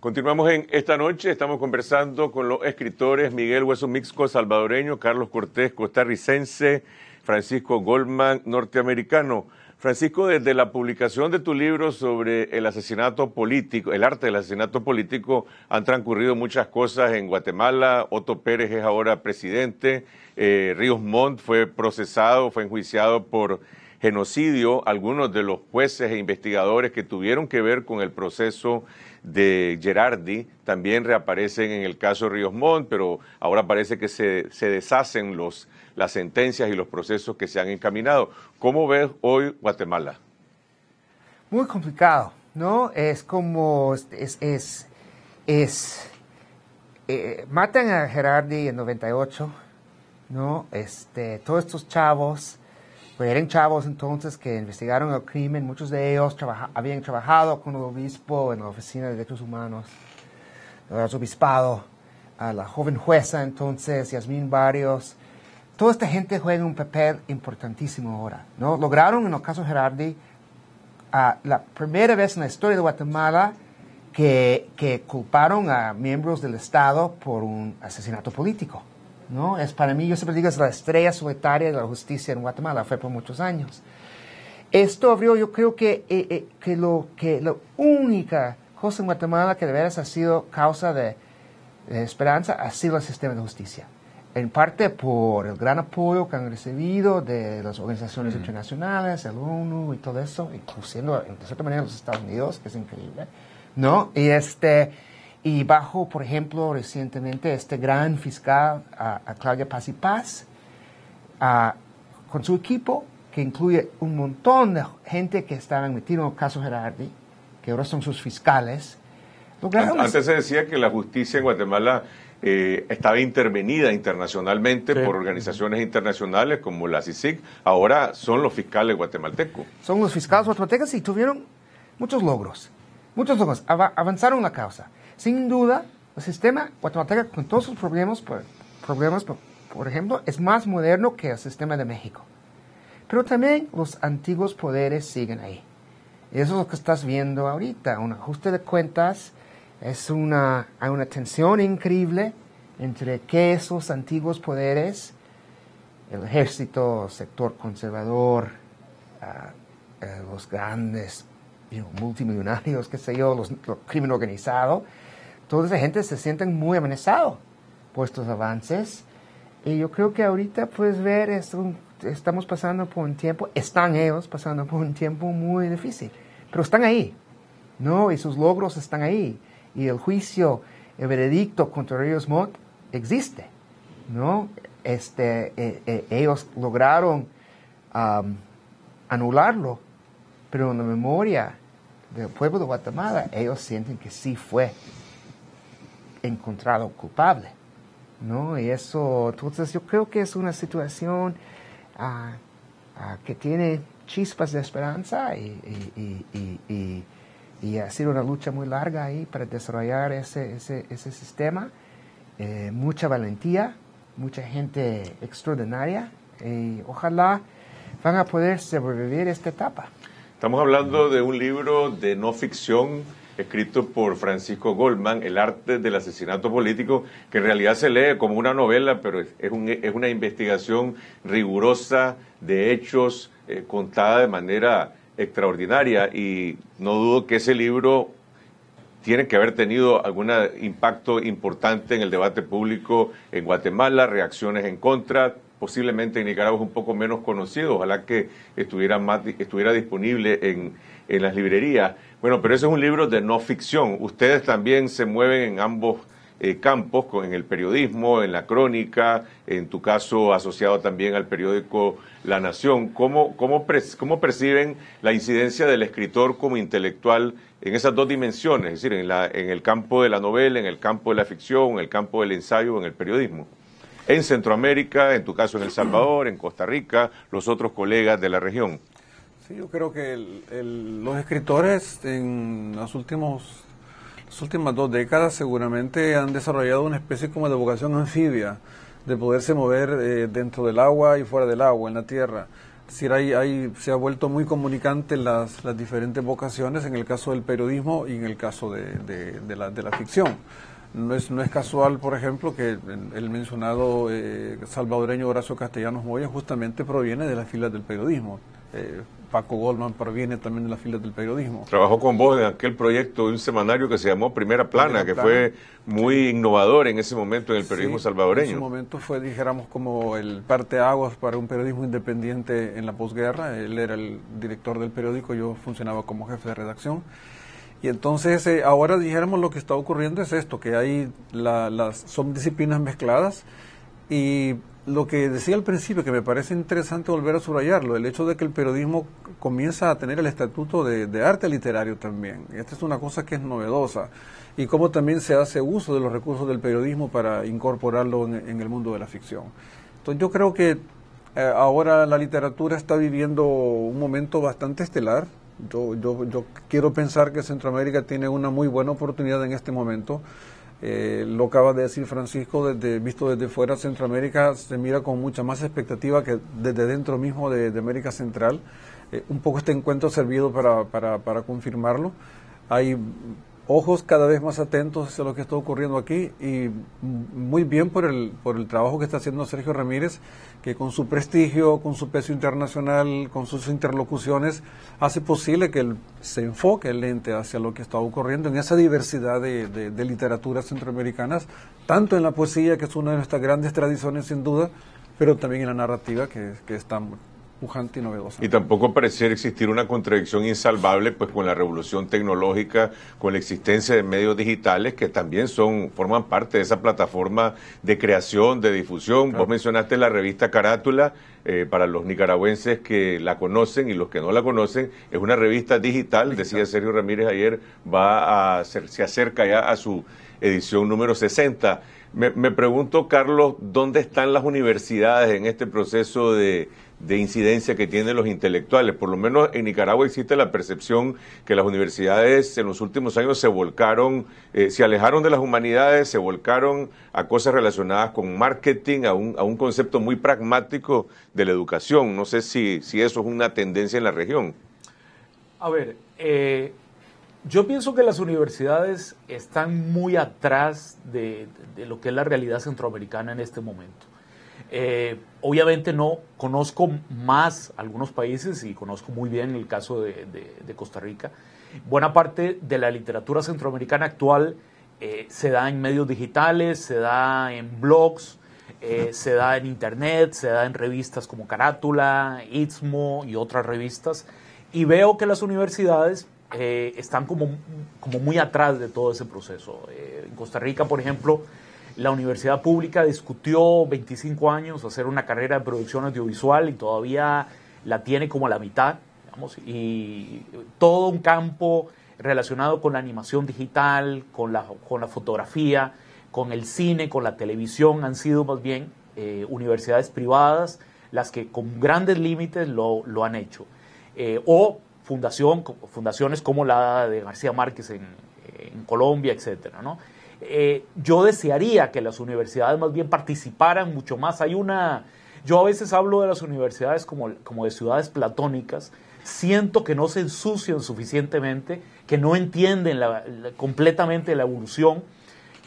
Continuamos en esta noche, estamos conversando con los escritores Miguel Hueso Mixco, salvadoreño, Carlos Cortés, costarricense, Francisco Goldman, norteamericano. Francisco, desde la publicación de tu libro sobre el asesinato político, el arte del asesinato político, han transcurrido muchas cosas en Guatemala. Otto Pérez es ahora presidente, eh, Ríos Montt fue procesado, fue enjuiciado por genocidio, algunos de los jueces e investigadores que tuvieron que ver con el proceso de Gerardi también reaparecen en el caso Ríos Montt, pero ahora parece que se, se deshacen los, las sentencias y los procesos que se han encaminado. ¿Cómo ves hoy Guatemala? Muy complicado, ¿no? Es como, es, es, eh, matan a Gerardi en 98, ¿no? Este, todos estos chavos pues eran chavos entonces que investigaron el crimen, muchos de ellos habían trabajado con el obispo en la Oficina de Derechos Humanos, el obispado, a la joven jueza entonces, Yasmín Barrios. Toda esta gente juega un papel importantísimo ahora. ¿no? Lograron en el caso Gerardi la primera vez en la historia de Guatemala que culparon a miembros del Estado por un asesinato político. ¿no? Es para mí, yo siempre digo, es la estrella solitaria de la justicia en Guatemala, fue por muchos años. Esto abrió, yo creo que, eh, eh, que, lo, que la única cosa en Guatemala que de veras ha sido causa de, esperanza ha sido el sistema de justicia. En parte por el gran apoyo que han recibido de las organizaciones internacionales, el ONU y todo eso, incluyendo de cierta manera los Estados Unidos, que es increíble, ¿no? Y este y bajo, por ejemplo, recientemente este gran fiscal, a, Claudia Paz y Paz, con su equipo, que incluye un montón de gente que estaban metida en el caso Gerardi, que ahora son sus fiscales. Antes se decía que la justicia en Guatemala eh, estaba intervenida internacionalmente por organizaciones internacionales como la CICIC ahora son los fiscales guatemaltecos. Son los fiscales guatemaltecos y tuvieron muchos logros, muchos logros, avanzaron la causa. Sin duda, el sistema guatemalteco, con todos sus problemas, por, problemas por, ejemplo, es más moderno que el sistema de México. Pero también los antiguos poderes siguen ahí. Eso es lo que estás viendo ahorita, un ajuste de cuentas, es una, hay una tensión increíble entre que esos antiguos poderes, el ejército, el sector conservador, ah, eh, los grandes multimillonarios, qué sé yo, los, los crimen organizado, toda esa gente se sienten muy amenazado por estos avances. Y yo creo que ahorita puedes ver, estamos pasando por un tiempo, están ellos pasando por un tiempo muy difícil, pero están ahí, ¿no? Y sus logros están ahí. Y el juicio, el veredicto contra ellos existe, ¿no? Este, e, e, ellos lograron anularlo, pero en la memoria del pueblo de Guatemala, ellos sienten que sí fue encontrado culpable, ¿no? Y eso, entonces yo creo que es una situación ah, ah, que tiene chispas de esperanza y, y, y, y, ha sido una lucha muy larga ahí para desarrollar ese, ese, sistema. Eh, mucha valentía, mucha gente extraordinaria y ojalá van a poder sobrevivir esta etapa. Estamos hablando de un libro de no ficción escrito por Francisco Goldman, El arte del asesinato político, que en realidad se lee como una novela, pero es, es una investigación rigurosa de hechos eh, contada de manera extraordinaria y no dudo que ese libro tiene que haber tenido algún impacto importante en el debate público en Guatemala, reacciones en contra, posiblemente en Nicaragua es un poco menos conocido, ojalá que estuviera, más, estuviera disponible en, en las librerías. Bueno, pero ese es un libro de no ficción. Ustedes también se mueven en ambos eh, campos, en el periodismo, en la crónica, en tu caso asociado también al periódico La Nación. ¿Cómo, cómo perciben la incidencia del escritor como intelectual en esas dos dimensiones, es decir, en, en el campo de la novela, en el campo de la ficción, en el campo del ensayo, en el periodismo? en Centroamérica, en tu caso en El Salvador, en Costa Rica, los otros colegas de la región? Sí, yo creo que los escritores en últimos las últimas dos décadas seguramente han desarrollado una especie como de vocación anfibia, de poderse mover eh, dentro del agua y fuera del agua, en la tierra. Es decir, ahí se ha vuelto muy comunicante las, diferentes vocaciones en el caso del periodismo y en el caso de la ficción. No es, no es casual, por ejemplo, que el, mencionado eh, salvadoreño Horacio Castellanos Moya justamente proviene de las filas del periodismo. Eh, Paco Goldman proviene también de las filas del periodismo. Trabajó con vos en aquel proyecto de un semanario que se llamó Primera Plana, que fue muy innovador en ese momento en el periodismo sí, salvadoreño. En ese momento fue, dijéramos, como el parteaguas para un periodismo independiente en la posguerra. Él era el director del periódico, yo funcionaba como jefe de redacción. Y entonces eh, ahora dijéramos lo que está ocurriendo es esto, que hay las, son disciplinas mezcladas y lo que decía al principio, que me parece interesante volver a subrayarlo, el hecho de que el periodismo comienza a tener el estatuto de, arte literario también. Esta es una cosa que es novedosa y cómo también se hace uso de los recursos del periodismo para incorporarlo en, el mundo de la ficción. Entonces yo creo que eh, ahora la literatura está viviendo un momento bastante estelar, yo, yo, quiero pensar que Centroamérica tiene una muy buena oportunidad en este momento. Eh, lo acaba de decir Francisco, desde, visto desde fuera, Centroamérica se mira con mucha más expectativa que desde dentro mismo de, América Central. Eh, un poco este encuentro ha servido para, para, para confirmarlo. Hay ojos cada vez más atentos a lo que está ocurriendo aquí y muy bien por el, por el trabajo que está haciendo Sergio Ramírez, que con su prestigio, con su peso internacional, con sus interlocuciones, hace posible que él, se enfoque el lente hacia lo que está ocurriendo en esa diversidad de, de, literaturas centroamericanas, tanto en la poesía, que es una de nuestras grandes tradiciones sin duda, pero también en la narrativa, que, que es y tampoco pareciera existir una contradicción insalvable pues con la revolución tecnológica, con la existencia de medios digitales que también son forman parte de esa plataforma de creación, de difusión. Vos mencionaste la revista Carátula, eh, para los nicaragüenses que la conocen y los que no la conocen, es una revista digital, decía Sergio Ramírez ayer, va a se acerca ya a su edición número 60. me pregunto, Carlos, ¿dónde están las universidades en este proceso de de incidencia que tienen los intelectuales. Por lo menos en Nicaragua existe la percepción que las universidades en los últimos años se volcaron, eh, se alejaron de las humanidades, se volcaron a cosas relacionadas con marketing, a un, a un concepto muy pragmático de la educación. No sé si, si eso es una tendencia en la región. A ver, eh, yo pienso que las universidades están muy atrás de lo que es la realidad centroamericana en este momento. Eh, obviamente no conozco más algunos países y conozco muy bien el caso de, Costa Rica. Buena parte de la literatura centroamericana actual eh, se da en medios digitales, se da en blogs, eh, se da en internet, se da en revistas como Carátula, Istmo y otras revistas. Y veo que las universidades están como muy atrás de todo ese proceso. en Costa Rica, por ejemplo, la universidad pública discutió 25 años hacer una carrera de producción audiovisual y todavía la tiene como la mitad, digamos, y todo un campo relacionado con la animación digital, con la, con la fotografía, con el cine, con la televisión, han sido más bien eh, universidades privadas las que con grandes límites lo, han hecho. Eh, o fundación, fundaciones como la de García Márquez en, Colombia, etcétera, ¿no? Eh, yo desearía que las universidades más bien participaran mucho más. Hay una, yo a veces hablo de las universidades como, de ciudades platónicas. Siento que no se ensucian suficientemente, que no entienden completamente la evolución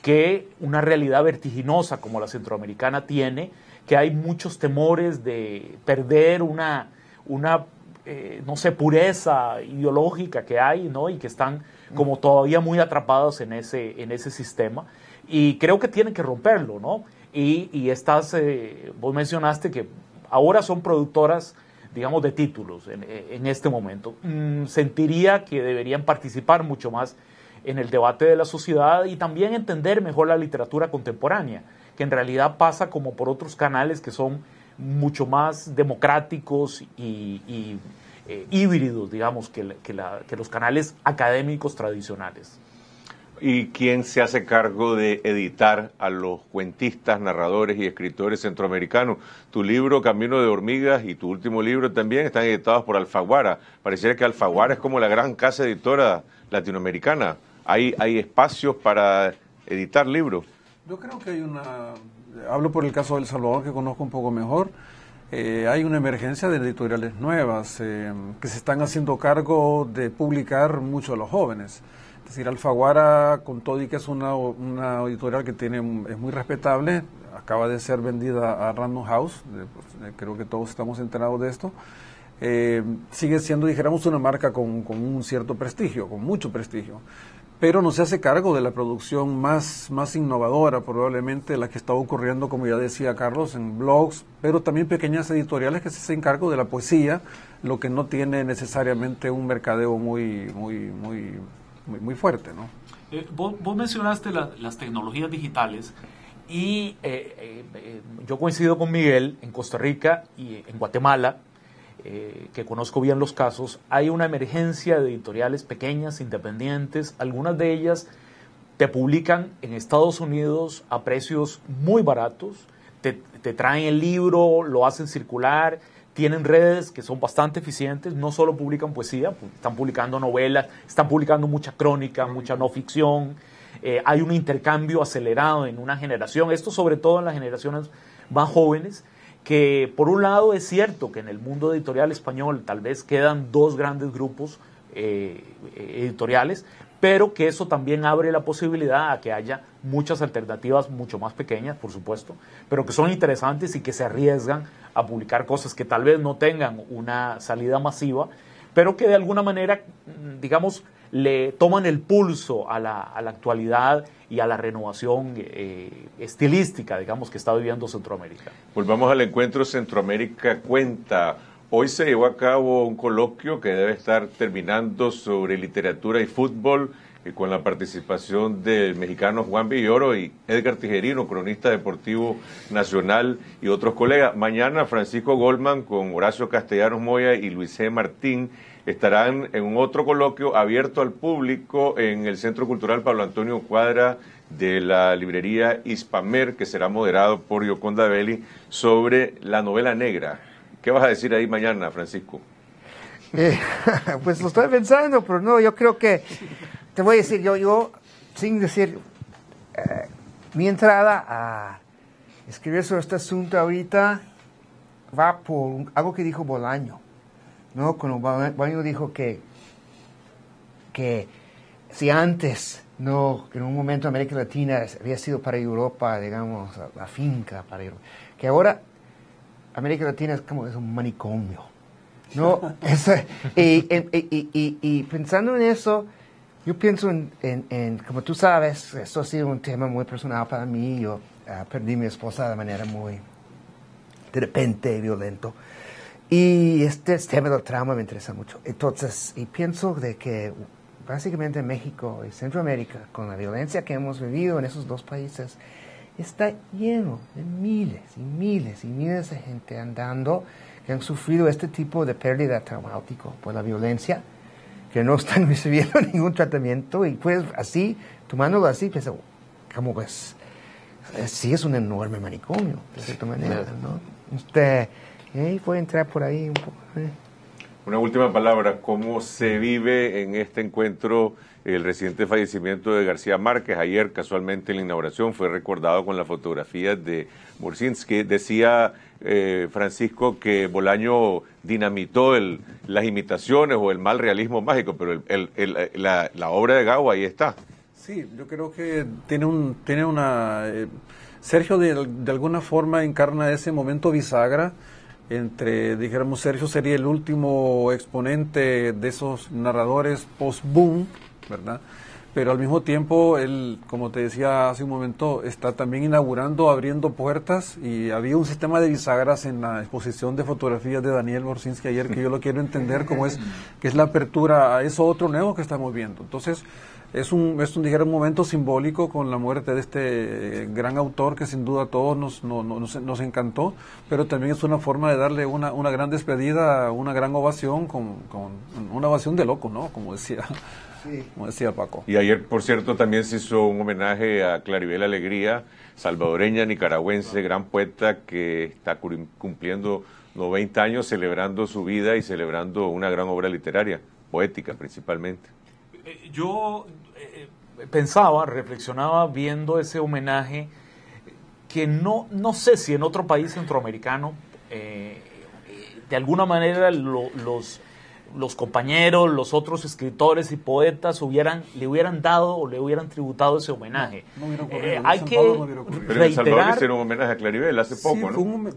que una realidad vertiginosa como la centroamericana tiene, que hay muchos temores de perder una, una eh, no sé, pureza ideológica que hay, ¿no? Y que están como todavía muy atrapados en ese, en ese sistema. Y creo que tienen que romperlo, ¿no? Y, y estás, eh, vos mencionaste que ahora son productoras, digamos, de títulos en, eh, este momento. Mm, sentiría que deberían participar mucho más en el debate de la sociedad y también entender mejor la literatura contemporánea, que en realidad pasa como por otros canales que son mucho más democráticos y eh, híbridos, digamos, que, los canales académicos tradicionales. ¿Y quién se hace cargo de editar a los cuentistas, narradores y escritores centroamericanos? Tu libro Camino de Hormigas y tu último libro también están editados por Alfaguara. Pareciera que Alfaguara es como la gran casa editora latinoamericana. ¿Hay, hay espacios para editar libros? Yo creo que hay una... Hablo por el caso del El Salvador, que conozco un poco mejor. Eh, hay una emergencia de editoriales nuevas eh, que se están haciendo cargo de publicar mucho a los jóvenes. Es decir, Alfaguara, con todo y que es una, editorial que tiene, es muy respetable, acaba de ser vendida a Random House, pues, creo que todos estamos enterados de esto, eh, sigue siendo, dijéramos, una marca con, con un cierto prestigio, con mucho prestigio pero no se hace cargo de la producción más, más innovadora, probablemente la que está ocurriendo, como ya decía Carlos, en blogs, pero también pequeñas editoriales que se hacen cargo de la poesía, lo que no tiene necesariamente un mercadeo muy, muy, muy, muy, muy fuerte. ¿no? Eh, vos, mencionaste las tecnologías digitales y eh, eh, yo coincido con Miguel en Costa Rica y en Guatemala eh, que conozco bien los casos, hay una emergencia de editoriales pequeñas, independientes, algunas de ellas te publican en Estados Unidos a precios muy baratos, te, traen el libro, lo hacen circular, tienen redes que son bastante eficientes, no solo publican poesía, están publicando novelas, están publicando mucha crónica, mucha no ficción, eh, hay un intercambio acelerado en una generación, esto sobre todo en las generaciones más jóvenes, que por un lado es cierto que en el mundo editorial español tal vez quedan dos grandes grupos eh, editoriales, pero que eso también abre la posibilidad a que haya muchas alternativas mucho más pequeñas, por supuesto, pero que son interesantes y que se arriesgan a publicar cosas que tal vez no tengan una salida masiva, pero que de alguna manera, mm, digamos, le toman el pulso a la, actualidad y a la renovación eh, estilística, digamos, que está viviendo Centroamérica. Volvamos al encuentro Centroamérica Cuenta. Hoy se llevó a cabo un coloquio que debe estar terminando sobre literatura y fútbol eh, con la participación del mexicano Juan Villoro y Edgar Tijerino, cronista deportivo nacional y otros colegas. Mañana Francisco Goldman con Horacio Castellanos Moya y Luis E. Martín estarán en otro coloquio abierto al público en el Centro Cultural Pablo Antonio Cuadra de la librería Hispamer, que será moderado por Yoconda Belli, sobre la novela negra. ¿Qué vas a decir ahí mañana, Francisco? Eh, pues lo estoy pensando, pero no, yo creo que, te voy a decir, yo, yo sin decir, eh, mi entrada a escribir sobre este asunto ahorita va por algo que dijo Bolaño. ¿no? Cuando Baño dijo que, que si antes, no, en un momento América Latina había sido para Europa, digamos, la finca para Europa, que ahora América Latina es como es un manicomio, ¿no? y, pensando en eso, yo pienso en, como tú sabes, esto ha sido un tema muy personal para mí, yo perdí mi esposa de manera muy, de repente, violento. Y este, tema este del trauma me interesa mucho. Entonces, y pienso de que básicamente México y Centroamérica, con la violencia que hemos vivido en esos dos países, está lleno de miles y miles y miles de gente andando que han sufrido este tipo de pérdida traumática por la violencia, que no están recibiendo ningún tratamiento y pues así, tomándolo así, pienso, como pues, eh, sí es un enorme manicomio, de cierta manera, ¿no? Usted puede entrar por ahí un poco. Eh. Una última palabra, ¿cómo se vive en este encuentro el reciente fallecimiento de García Márquez? Ayer, casualmente, en la inauguración fue recordado con la fotografía de Mursinski. Decía eh, Francisco que Bolaño dinamitó el, las imitaciones o el mal realismo mágico, pero la, obra de Gago ahí está. Sí, yo creo que tiene, un, una... Eh, Sergio de alguna forma encarna ese momento bisagra entre, dijéramos, Sergio sería el último exponente de esos narradores post-boom, ¿verdad? Pero al mismo tiempo, él, como te decía hace un momento, está también inaugurando, abriendo puertas y había un sistema de bisagras en la exposición de fotografías de Daniel Morsinski ayer que yo lo quiero entender como es, que es la apertura a eso otro nuevo que estamos viendo. Entonces, es un, es un, momento simbólico con la muerte de este eh, gran autor que sin duda a todos nos, nos, encantó, pero también es una forma de darle una, gran despedida, una gran ovación, con, una ovación de loco, ¿no? Como decía, como decía Paco. Y ayer, por cierto, también se hizo un homenaje a Claribel Alegría, salvadoreña, nicaragüense, gran poeta que está cumpliendo 90 años celebrando su vida y celebrando una gran obra literaria, poética principalmente. Eh, yo eh, eh, pensaba, reflexionaba viendo ese homenaje que no, no sé si en otro país centroamericano de alguna manera los los compañeros, los otros escritores y poetas hubieran, le hubieran dado o le hubieran tributado ese homenaje. Eh, hay que no pero en Salvador un homenaje a Claribel hace poco,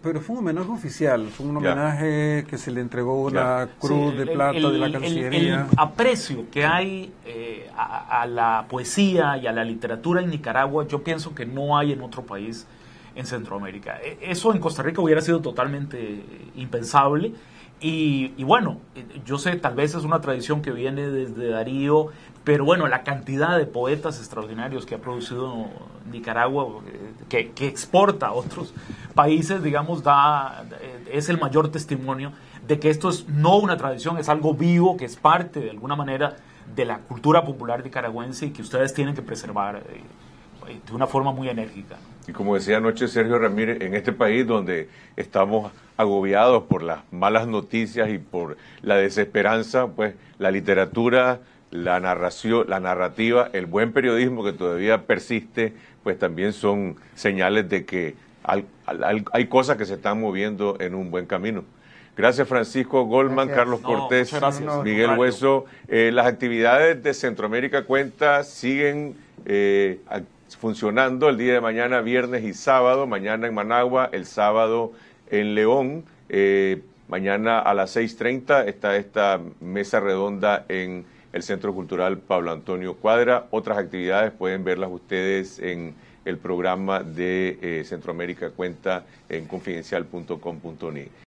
pero fue un homenaje oficial, fue un homenaje que se le entregó una cruz de plata de la Cancillería. El, aprecio que hay eh, a la poesía y a la literatura en Nicaragua, yo pienso que no hay en otro país en Centroamérica. E, eso en Costa Rica hubiera sido totalmente impensable y, bueno, yo sé, tal vez es una tradición que viene desde Darío, pero bueno, la cantidad de poetas extraordinarios que ha producido Nicaragua, eh, que, exporta a otros países, digamos, eh, es el mayor testimonio de que esto es no una tradición, es algo vivo, que es parte de alguna manera de la cultura popular nicaragüense y que ustedes tienen que preservar eh, de una forma muy enérgica. Y como decía anoche Sergio Ramírez, en este país donde estamos agobiados por las malas noticias y por la desesperanza, pues la literatura, la narración, la narrativa, el buen periodismo que todavía persiste, pues también son señales de que hay cosas que se están moviendo en un buen camino. Gracias Francisco Goldman, Carlos Cortés, Miguel Hueso. Eh, las actividades de Centroamérica Cuenta siguen eh, funcionando el día de mañana, viernes y sábado, mañana en Managua, el sábado en León. Eh, mañana a las 6.30 está esta mesa redonda en el Centro Cultural Pablo Antonio Cuadra. Otras actividades pueden verlas ustedes en el programa de eh, Centroamérica Cuenta en confidencial.com.ni.